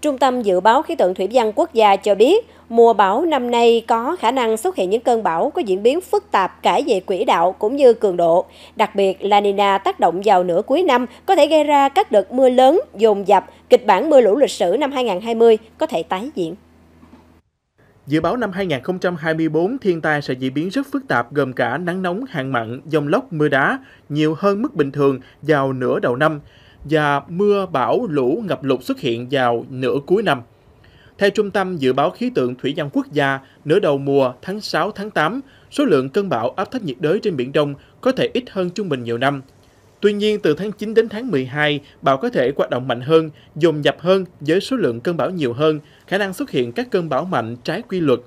Trung tâm Dự báo Khí tượng Thủy văn Quốc gia cho biết, mùa bão năm nay có khả năng xuất hiện những cơn bão có diễn biến phức tạp cả về quỹ đạo cũng như cường độ. Đặc biệt, La Nina tác động vào nửa cuối năm có thể gây ra các đợt mưa lớn, dồn dập, kịch bản mưa lũ lịch sử năm 2020 có thể tái diễn. Dự báo năm 2024, thiên tai sẽ diễn biến rất phức tạp gồm cả nắng nóng, hạn mặn, dông lốc, mưa đá, nhiều hơn mức bình thường vào nửa đầu năm và mưa bão lũ ngập lụt xuất hiện vào nửa cuối năm. Theo Trung tâm Dự báo Khí tượng Thủy văn Quốc gia, nửa đầu mùa tháng 6 tháng 8, số lượng cơn bão áp thấp nhiệt đới trên Biển Đông có thể ít hơn trung bình nhiều năm. Tuy nhiên, từ tháng 9 đến tháng 12, bão có thể hoạt động mạnh hơn, dồn dập hơn với số lượng cơn bão nhiều hơn, khả năng xuất hiện các cơn bão mạnh trái quy luật